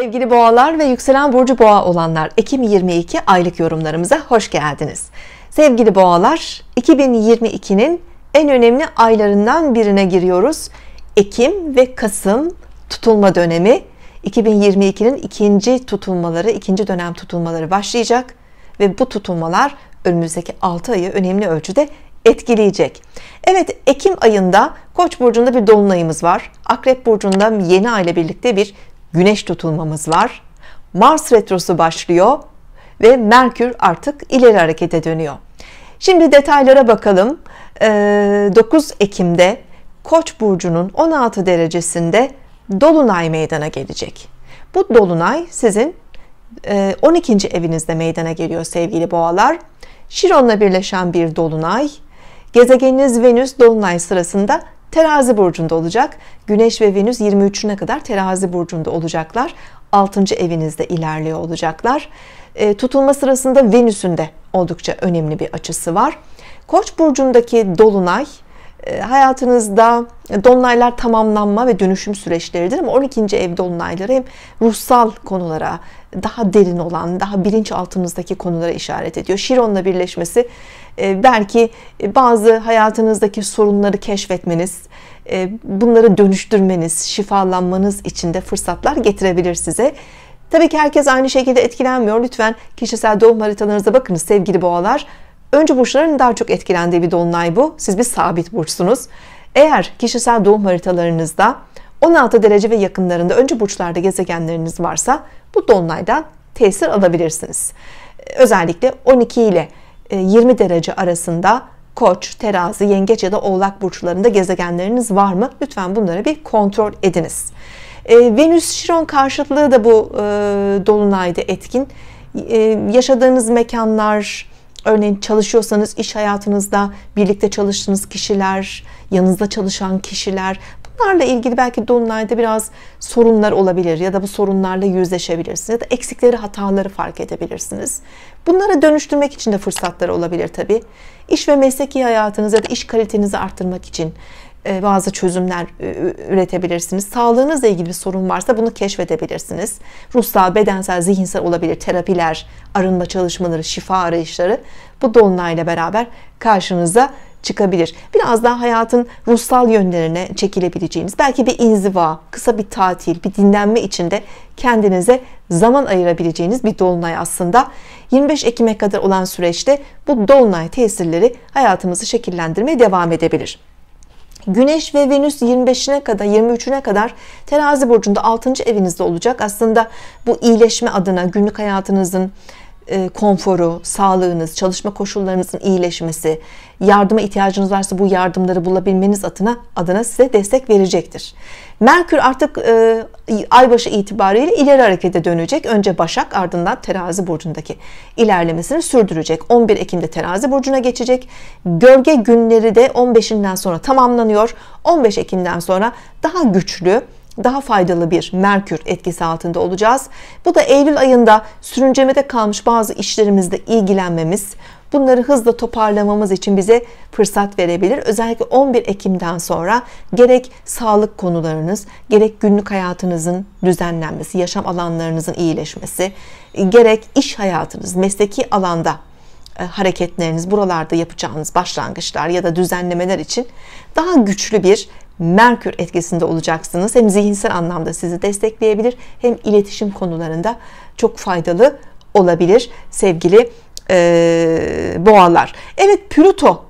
Sevgili boğalar ve yükselen burcu boğa olanlar Ekim 22 aylık yorumlarımıza hoş geldiniz. Sevgili boğalar 2022'nin en önemli aylarından birine giriyoruz. Ekim ve Kasım tutulma dönemi 2022'nin ikinci tutulmaları, ikinci dönem tutulmaları başlayacak ve bu tutulmalar önümüzdeki 6 ayı önemli ölçüde etkileyecek. Evet Ekim ayında Koç burcunda bir dolunayımız var. Akrep burcunda yeni ay ile birlikte bir güneş tutulmamız var. Mars retrosu başlıyor ve Merkür artık ileri harekete dönüyor. Şimdi detaylara bakalım. 9 ee, Ekim'de Koç burcunun 16 derecesinde dolunay meydana gelecek. Bu dolunay sizin 12. E, evinizde meydana geliyor sevgili boğalar. Şiron'la birleşen bir dolunay. Gezegeniniz Venüs dolunay sırasında Terazi burcunda olacak. Güneş ve Venüs 23'üne kadar terazi burcunda olacaklar. 6. evinizde ilerliyor olacaklar. E, tutulma sırasında Venüs'ün de oldukça önemli bir açısı var. Koç burcundaki dolunay e, hayatınızda dolunaylar tamamlanma ve dönüşüm süreçleridir ama 12. ev dolunayları hem ruhsal konulara, daha derin olan, daha bilinç altımızdaki konulara işaret ediyor. Şiron'la birleşmesi belki ee, e, bazı hayatınızdaki sorunları keşfetmeniz, e, bunları dönüştürmeniz, şifalanmanız için de fırsatlar getirebilir size. Tabii ki herkes aynı şekilde etkilenmiyor. Lütfen kişisel doğum haritalarınıza bakınız sevgili boğalar. Önce burçların daha çok etkilendiği bir dolunay bu. Siz bir sabit burçsunuz. Eğer kişisel doğum haritalarınızda 16 derece ve yakınlarında önce burçlarda gezegenleriniz varsa bu dolunaydan tesir alabilirsiniz. Ee, özellikle 12 ile 20 e, derece arasında koç, terazi, yengeç ya da oğlak burçlarında gezegenleriniz var mı? Lütfen bunları bir kontrol ediniz. E, Venüs Şiron karşıtlığı da bu e, dolunayda etkin. E, yaşadığınız mekanlar, örneğin çalışıyorsanız iş hayatınızda birlikte çalıştığınız kişiler, yanınızda çalışan kişiler bunlarla ilgili belki dolunayda biraz sorunlar olabilir ya da bu sorunlarla yüzleşebilirsiniz ya da eksikleri hataları fark edebilirsiniz. Bunlara dönüştürmek için de fırsatlar olabilir tabi. İş ve mesleki hayatınız ya da iş kalitenizi arttırmak için e, bazı çözümler üretebilirsiniz. Sağlığınızla ilgili bir sorun varsa bunu keşfedebilirsiniz. Ruhsal, bedensel, zihinsel olabilir terapiler, arınma çalışmaları, şifa arayışları bu dolunayla beraber karşınıza çıkabilir. Biraz daha hayatın ruhsal yönlerine çekilebileceğiniz, belki bir inziva, kısa bir tatil, bir dinlenme içinde kendinize zaman ayırabileceğiniz bir dolunay aslında. 25 Ekim'e kadar olan süreçte bu dolunay tesirleri hayatımızı şekillendirmeye devam edebilir. Güneş ve Venüs 25'ine kadar 23'üne kadar terazi burcunda 6. evinizde olacak. Aslında bu iyileşme adına günlük hayatınızın e, konforu, sağlığınız, çalışma koşullarınızın iyileşmesi, yardıma ihtiyacınız varsa bu yardımları bulabilmeniz adına adına size destek verecektir. Merkür artık e, aybaşı itibariyle ileri harekete dönecek. Önce Başak ardından Terazi burcundaki ilerlemesini sürdürecek. 11 Ekim'de Terazi burcuna geçecek. Gölge günleri de 15'inden sonra tamamlanıyor. 15 Ekim'den sonra daha güçlü, daha faydalı bir Merkür etkisi altında olacağız. Bu da Eylül ayında sürüncemede kalmış bazı işlerimizle ilgilenmemiz, bunları hızla toparlamamız için bize fırsat verebilir. Özellikle 11 Ekim'den sonra gerek sağlık konularınız, gerek günlük hayatınızın düzenlenmesi, yaşam alanlarınızın iyileşmesi, e, gerek iş hayatınız, mesleki alanda e, hareketleriniz, buralarda yapacağınız başlangıçlar ya da düzenlemeler için daha güçlü bir Merkür etkisinde olacaksınız. Hem zihinsel anlamda sizi destekleyebilir hem iletişim konularında çok faydalı olabilir sevgili e, boğalar. Evet Plüto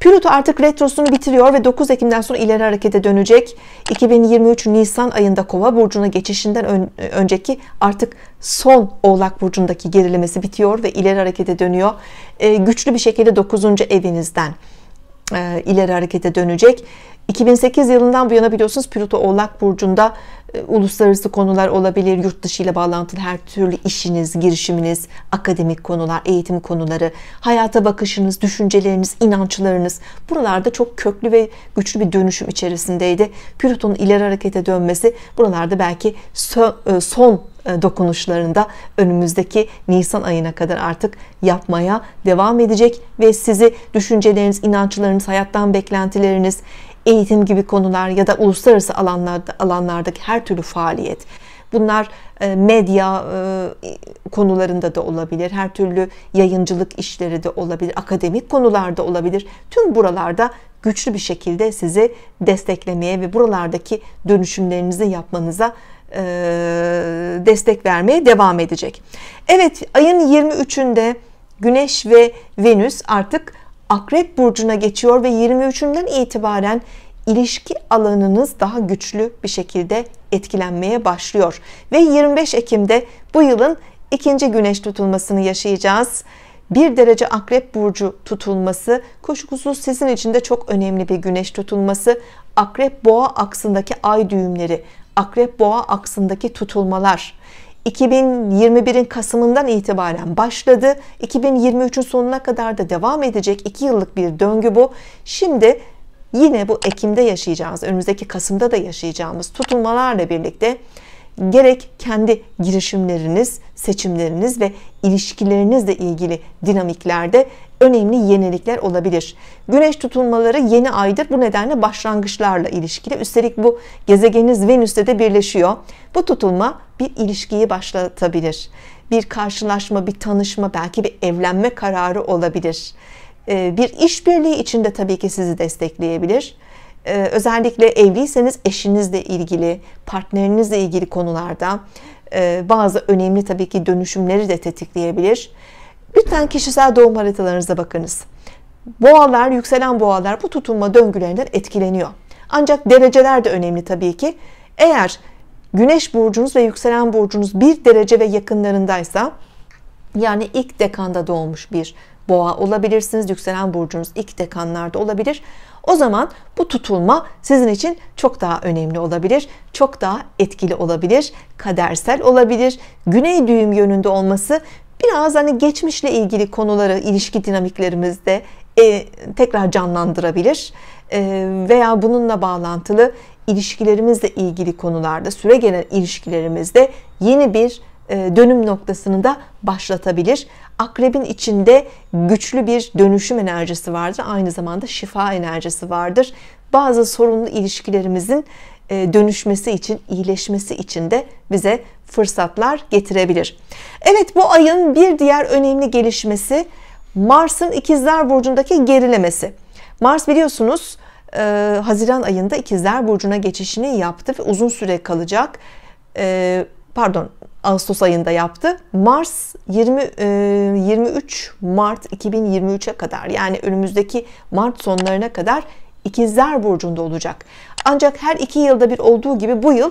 Plüto artık retrosunu bitiriyor ve 9 Ekim'den sonra ileri harekete dönecek. 2023 Nisan ayında Kova burcuna geçişinden ön, önceki artık son Oğlak burcundaki gerilemesi bitiyor ve ileri harekete dönüyor. Ee, güçlü bir şekilde 9. evinizden e, ileri harekete dönecek. 2008 yılından bu yana biliyorsunuz Plüto Oğlak Burcu'nda e, uluslararası konular olabilir, yurt dışı ile bağlantılı her türlü işiniz, girişiminiz, akademik konular, eğitim konuları, hayata bakışınız, düşünceleriniz, inançlarınız buralarda çok köklü ve güçlü bir dönüşüm içerisindeydi. Plüton'un ileri harekete dönmesi buralarda belki e, son e, dokunuşlarında önümüzdeki Nisan ayına kadar artık yapmaya devam edecek ve sizi düşünceleriniz, inançlarınız, hayattan beklentileriniz, eğitim gibi konular ya da uluslararası alanlarda alanlardaki her türlü faaliyet Bunlar e, medya e, konularında da olabilir, her türlü yayıncılık işleri de olabilir, akademik konularda olabilir. Tüm buralarda güçlü bir şekilde sizi desteklemeye ve buralardaki dönüşümlerinizi yapmanıza e, destek vermeye devam edecek. Evet ayın 23'ünde Güneş ve Venüs artık Akrep Burcu'na geçiyor ve 23'ünden itibaren ilişki alanınız daha güçlü bir şekilde etkilenmeye başlıyor. Ve 25 Ekim'de bu yılın ikinci güneş tutulmasını yaşayacağız. Bir derece akrep burcu tutulması koşulsuz sizin için de çok önemli bir güneş tutulması. Akrep boğa aksındaki ay düğümleri Akrep Boğa aksındaki tutulmalar 2021'in Kasım'ından itibaren başladı. 2023'ün sonuna kadar da devam edecek 2 yıllık bir döngü bu. Şimdi yine bu Ekim'de yaşayacağımız, önümüzdeki Kasım'da da yaşayacağımız tutulmalarla birlikte gerek kendi girişimleriniz, seçimleriniz ve ilişkilerinizle ilgili dinamiklerde önemli yenilikler olabilir. Güneş tutulmaları yeni aydır. Bu nedenle başlangıçlarla ilişkili. Üstelik bu gezegeniniz Venüs'te de birleşiyor. Bu tutulma bir ilişkiyi başlatabilir. Bir karşılaşma, bir tanışma, belki bir evlenme kararı olabilir. Ee, bir işbirliği içinde tabii ki sizi destekleyebilir ee, özellikle evliyseniz eşinizle ilgili, partnerinizle ilgili konularda ee, bazı önemli tabii ki dönüşümleri de tetikleyebilir. Lütfen kişisel doğum haritalarınıza bakınız. Boğalar, yükselen boğalar bu tutunma döngülerinden etkileniyor. Ancak dereceler de önemli tabii ki. Eğer güneş burcunuz ve yükselen burcunuz bir derece ve yakınlarındaysa yani ilk dekanda doğmuş bir boğa olabilirsiniz. Yükselen burcunuz ilk dekanlarda olabilir. O zaman bu tutulma sizin için çok daha önemli olabilir, çok daha etkili olabilir, kadersel olabilir. Güney düğüm yönünde olması biraz hani geçmişle ilgili konuları ilişki dinamiklerimizde e, tekrar canlandırabilir e, veya bununla bağlantılı ilişkilerimizle ilgili konularda süre gelen ilişkilerimizde yeni bir e, dönüm noktasını da başlatabilir. Akrebin içinde güçlü bir dönüşüm enerjisi vardır. Aynı zamanda şifa enerjisi vardır. Bazı sorunlu ilişkilerimizin e, dönüşmesi için, iyileşmesi için de bize fırsatlar getirebilir. Evet bu ayın bir diğer önemli gelişmesi Mars'ın ikizler burcundaki gerilemesi. Mars biliyorsunuz e, Haziran ayında ikizler burcuna geçişini yaptı ve uzun süre kalacak pardon Ağustos ayında yaptı. Mars 20 23 e, Mart 2023'e kadar yani önümüzdeki Mart sonlarına kadar İkizler burcunda olacak. Ancak her iki yılda bir olduğu gibi bu yıl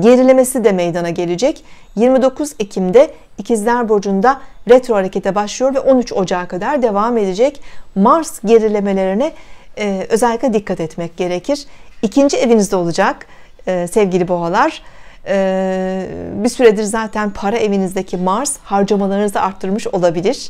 gerilemesi de meydana gelecek. 29 Ekim'de İkizler Burcu'nda retro harekete başlıyor ve 13 Ocağı kadar devam edecek. Mars gerilemelerine e, özellikle dikkat etmek gerekir. İkinci evinizde olacak e, sevgili boğalar. Ee, bir süredir zaten para evinizdeki Mars harcamalarınızı arttırmış olabilir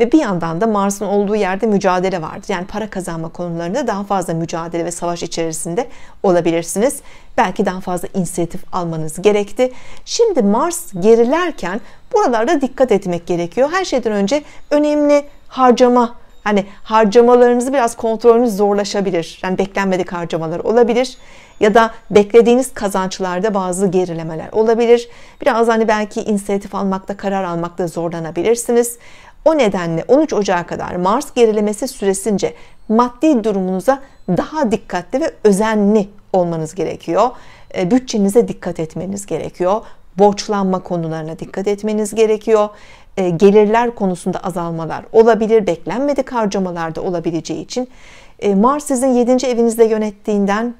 ve bir yandan da Mars'ın olduğu yerde mücadele vardır. Yani para kazanma konularında daha fazla mücadele ve savaş içerisinde olabilirsiniz. Belki daha fazla inisiyatif almanız gerekti. Şimdi Mars gerilerken buralarda dikkat etmek gerekiyor. Her şeyden önce önemli harcama hani harcamalarınızı biraz kontrolünüz zorlaşabilir. Yani beklenmedik harcamalar olabilir ya da beklediğiniz kazançlarda bazı gerilemeler olabilir. Biraz hani belki inisiyatif almakta, karar almakta zorlanabilirsiniz. O nedenle 13 Ocak'a kadar Mars gerilemesi süresince maddi durumunuza daha dikkatli ve özenli olmanız gerekiyor. E, bütçenize dikkat etmeniz gerekiyor. Borçlanma konularına dikkat etmeniz gerekiyor. E, gelirler konusunda azalmalar olabilir, beklenmedik harcamalarda olabileceği için. E, Mars sizin 7. evinizde yönettiğinden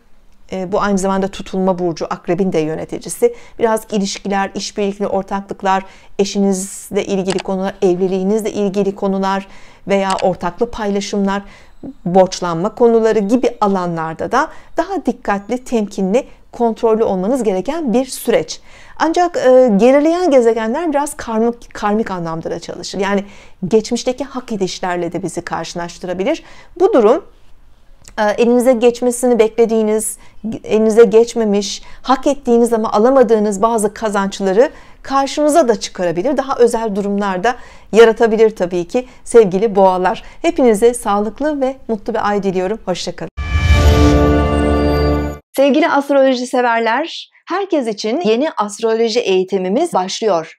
ee, bu aynı zamanda tutulma burcu akrebin de yöneticisi. Biraz ilişkiler, işbirlikleri, ortaklıklar, eşinizle ilgili konular, evliliğinizle ilgili konular veya ortaklı paylaşımlar, borçlanma konuları gibi alanlarda da daha dikkatli, temkinli, kontrollü olmanız gereken bir süreç. Ancak e, gerileyen gezegenler biraz karmik, karmik anlamda da çalışır. Yani geçmişteki hak edişlerle de bizi karşılaştırabilir. Bu durum ee, elinize geçmesini beklediğiniz, elinize geçmemiş, hak ettiğiniz ama alamadığınız bazı kazançları karşınıza da çıkarabilir. Daha özel durumlarda yaratabilir tabii ki sevgili boğalar. Hepinize sağlıklı ve mutlu bir ay diliyorum. Hoşçakalın. Sevgili astroloji severler, herkes için yeni astroloji eğitimimiz başlıyor.